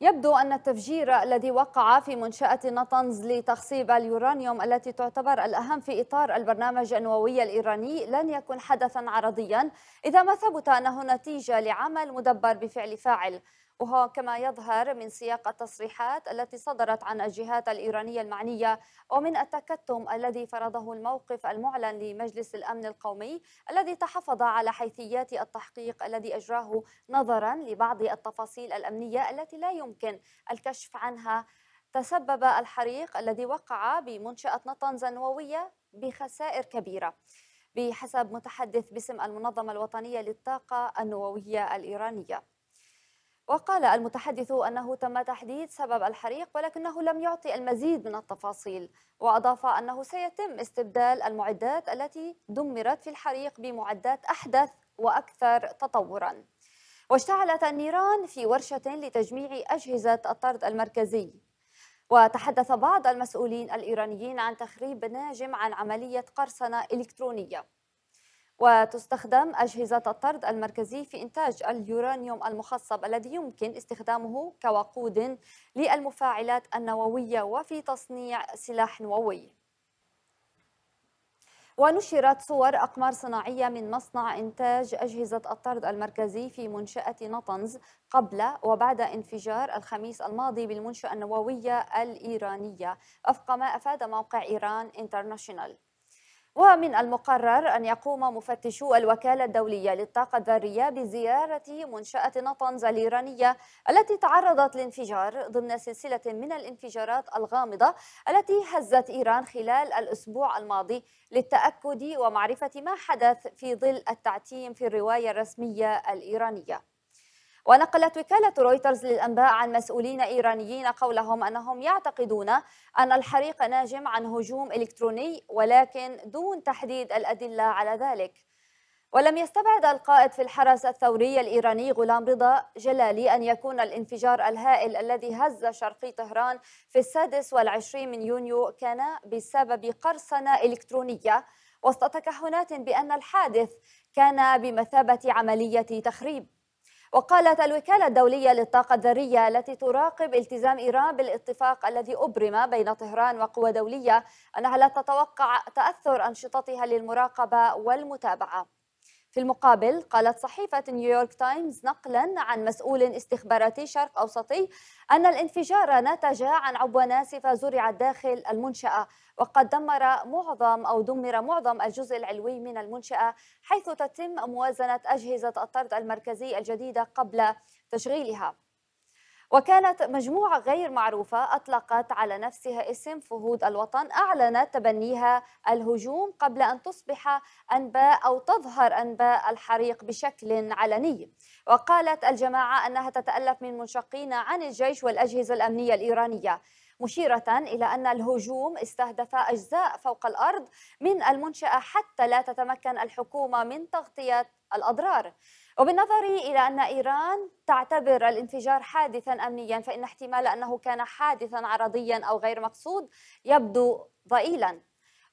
يبدو أن التفجير الذي وقع في منشأة نطنز لتخصيب اليورانيوم التي تعتبر الأهم في إطار البرنامج النووي الإيراني لن يكون حدثا عرضيا إذا ما ثبت أنه نتيجة لعمل مدبر بفعل فاعل وهو كما يظهر من سياق التصريحات التي صدرت عن الجهات الإيرانية المعنية ومن التكتم الذي فرضه الموقف المعلن لمجلس الأمن القومي الذي تحفظ على حيثيات التحقيق الذي أجراه نظرا لبعض التفاصيل الأمنية التي لا يمكن الكشف عنها تسبب الحريق الذي وقع بمنشأة نطنز نووية بخسائر كبيرة بحسب متحدث باسم المنظمة الوطنية للطاقة النووية الإيرانية وقال المتحدث أنه تم تحديد سبب الحريق ولكنه لم يعطي المزيد من التفاصيل وأضاف أنه سيتم استبدال المعدات التي دمرت في الحريق بمعدات أحدث وأكثر تطوراً واشتعلت النيران في ورشة لتجميع أجهزة الطرد المركزي وتحدث بعض المسؤولين الإيرانيين عن تخريب ناجم عن عملية قرصنة إلكترونية وتستخدم أجهزة الطرد المركزي في إنتاج اليورانيوم المخصب الذي يمكن استخدامه كوقود للمفاعلات النووية وفي تصنيع سلاح نووي ونشرت صور أقمار صناعية من مصنع إنتاج أجهزة الطرد المركزي في منشأة نطنز قبل وبعد انفجار الخميس الماضي بالمنشأة النووية الإيرانية وفق ما أفاد موقع إيران إنترناشيونال. ومن المقرر أن يقوم مفتشو الوكالة الدولية للطاقة الذرية بزيارة منشأة نطنز الإيرانية التي تعرضت لانفجار ضمن سلسلة من الانفجارات الغامضة التي هزت إيران خلال الأسبوع الماضي للتأكد ومعرفة ما حدث في ظل التعتيم في الرواية الرسمية الإيرانية ونقلت وكالة رويترز للأنباء عن مسؤولين إيرانيين قولهم أنهم يعتقدون أن الحريق ناجم عن هجوم إلكتروني ولكن دون تحديد الأدلة على ذلك ولم يستبعد القائد في الحرس الثوري الإيراني غلام رضا جلالي أن يكون الانفجار الهائل الذي هز شرقي طهران في السادس والعشرين من يونيو كان بسبب قرصنة إلكترونية وسط تكهنات بأن الحادث كان بمثابة عملية تخريب وقالت الوكالة الدولية للطاقة الذرية التي تراقب التزام إيران بالاتفاق الذي أبرم بين طهران وقوى دولية أنها لا تتوقع تأثر أنشطتها للمراقبة والمتابعة في المقابل قالت صحيفة نيويورك تايمز نقلا عن مسؤول استخباراتي شرق أوسطي أن الانفجار نتج عن عبوة ناسفة زرعت داخل المنشأة وقد دمر معظم أو دمر معظم الجزء العلوي من المنشأة حيث تتم موازنة أجهزة الطرد المركزي الجديدة قبل تشغيلها وكانت مجموعة غير معروفة أطلقت على نفسها اسم فهود الوطن أعلنت تبنيها الهجوم قبل أن تصبح أنباء أو تظهر أنباء الحريق بشكل علني وقالت الجماعة أنها تتألف من منشقين عن الجيش والأجهزة الأمنية الإيرانية مشيرة إلى أن الهجوم استهدف أجزاء فوق الأرض من المنشأة حتى لا تتمكن الحكومة من تغطية الأضرار وبالنظر إلى أن إيران تعتبر الانفجار حادثا أمنيا فإن احتمال أنه كان حادثا عرضيا أو غير مقصود يبدو ضئيلا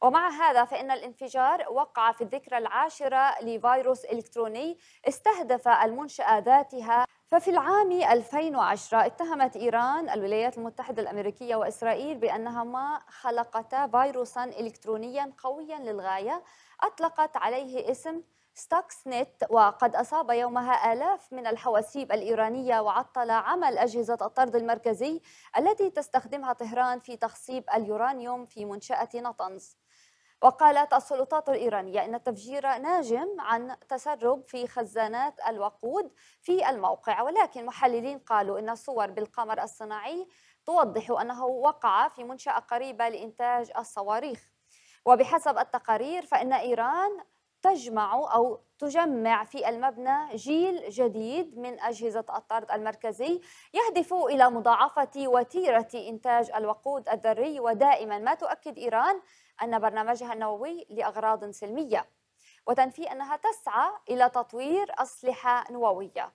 ومع هذا فإن الانفجار وقع في الذكرى العاشرة لفيروس إلكتروني استهدف المنشأة ذاتها ففي العام 2010 اتهمت إيران الولايات المتحدة الأمريكية وإسرائيل بأنهما خلقتا فيروسا إلكترونيا قويا للغاية أطلقت عليه اسم ستوكس نت وقد أصاب يومها آلاف من الحواسيب الإيرانية وعطل عمل أجهزة الطرد المركزي التي تستخدمها طهران في تخصيب اليورانيوم في منشأة نطنز وقالت السلطات الإيرانية إن التفجير ناجم عن تسرب في خزانات الوقود في الموقع ولكن محللين قالوا إن الصور بالقمر الصناعي توضح أنه وقع في منشأة قريبة لإنتاج الصواريخ وبحسب التقارير فإن إيران تجمع أو تجمع في المبنى جيل جديد من أجهزة الطرد المركزي يهدف إلى مضاعفة وتيرة إنتاج الوقود الذري ودائما ما تؤكد إيران أن برنامجها النووي لأغراض سلمية وتنفي أنها تسعى إلى تطوير أسلحة نووية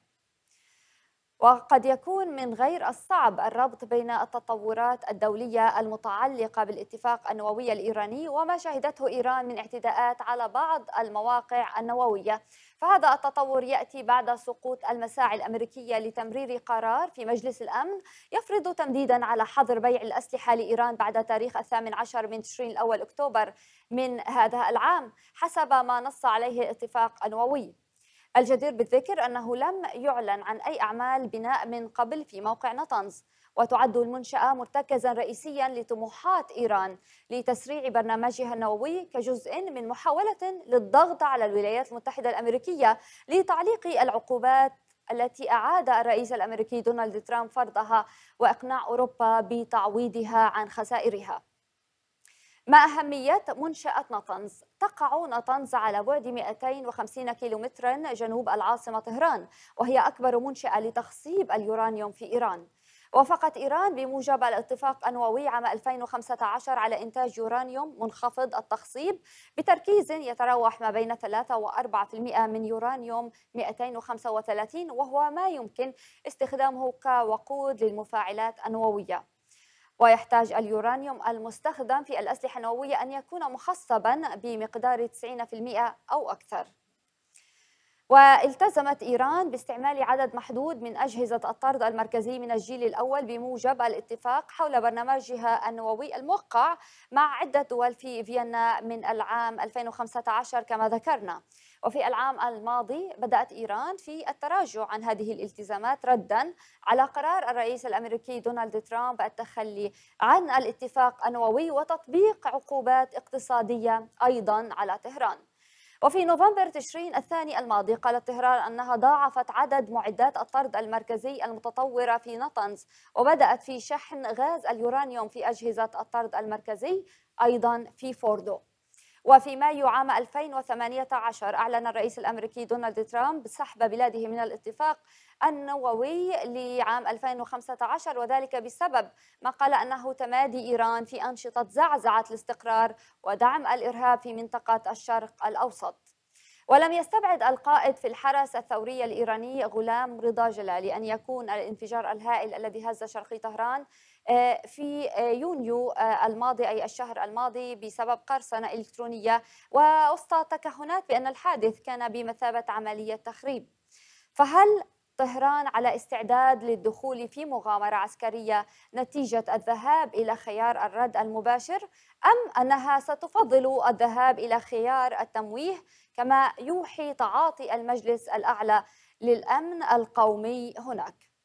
وقد يكون من غير الصعب الربط بين التطورات الدولية المتعلقة بالاتفاق النووي الإيراني وما شهدته إيران من اعتداءات على بعض المواقع النووية فهذا التطور يأتي بعد سقوط المساعي الأمريكية لتمرير قرار في مجلس الأمن يفرض تمديدا على حظر بيع الأسلحة لإيران بعد تاريخ الثامن عشر من تشرين الأول أكتوبر من هذا العام حسب ما نص عليه الاتفاق النووي الجدير بالذكر أنه لم يعلن عن أي أعمال بناء من قبل في موقع نطنز وتعد المنشأة مرتكزا رئيسيا لطموحات إيران لتسريع برنامجها النووي كجزء من محاولة للضغط على الولايات المتحدة الأمريكية لتعليق العقوبات التي أعاد الرئيس الأمريكي دونالد ترامب فرضها وإقناع أوروبا بتعويضها عن خسائرها ما أهمية منشأة نطنز؟ تقع نطنز على بعد 250 كيلومترا جنوب العاصمة طهران وهي أكبر منشأة لتخصيب اليورانيوم في إيران وافقت إيران بموجب الاتفاق النووي عام 2015 على إنتاج يورانيوم منخفض التخصيب بتركيز يتراوح ما بين 3 و 4% من يورانيوم 235 وهو ما يمكن استخدامه كوقود للمفاعلات النووية ويحتاج اليورانيوم المستخدم في الأسلحة النووية أن يكون محصبا بمقدار 90% أو أكثر والتزمت إيران باستعمال عدد محدود من أجهزة الطرد المركزي من الجيل الأول بموجب الاتفاق حول برنامجها النووي الموقع مع عدة دول في فيينا من العام 2015 كما ذكرنا وفي العام الماضي بدأت إيران في التراجع عن هذه الالتزامات ردا على قرار الرئيس الأمريكي دونالد ترامب التخلي عن الاتفاق النووي وتطبيق عقوبات اقتصادية أيضا على طهران وفي نوفمبر تشرين الثاني الماضي قالت طهران أنها ضاعفت عدد معدات الطرد المركزي المتطورة في نطنز وبدأت في شحن غاز اليورانيوم في أجهزة الطرد المركزي أيضا في فوردو وفي مايو عام 2018 أعلن الرئيس الأمريكي دونالد ترامب سحب بلاده من الاتفاق النووي لعام 2015 وذلك بسبب ما قال أنه تمادي إيران في أنشطة زعزعة الاستقرار ودعم الإرهاب في منطقة الشرق الأوسط ولم يستبعد القائد في الحرس الثوري الإيراني غلام رضا جلالي أن يكون الانفجار الهائل الذي هز شرقي طهران آه، في آه، يونيو آه، الماضي أي الشهر الماضي بسبب قرصنة إلكترونية ووسط تكهنات بأن الحادث كان بمثابة عملية تخريب فهل طهران على استعداد للدخول في مغامرة عسكرية نتيجة الذهاب إلى خيار الرد المباشر أم أنها ستفضل الذهاب إلى خيار التمويه كما يوحي تعاطي المجلس الأعلى للأمن القومي هناك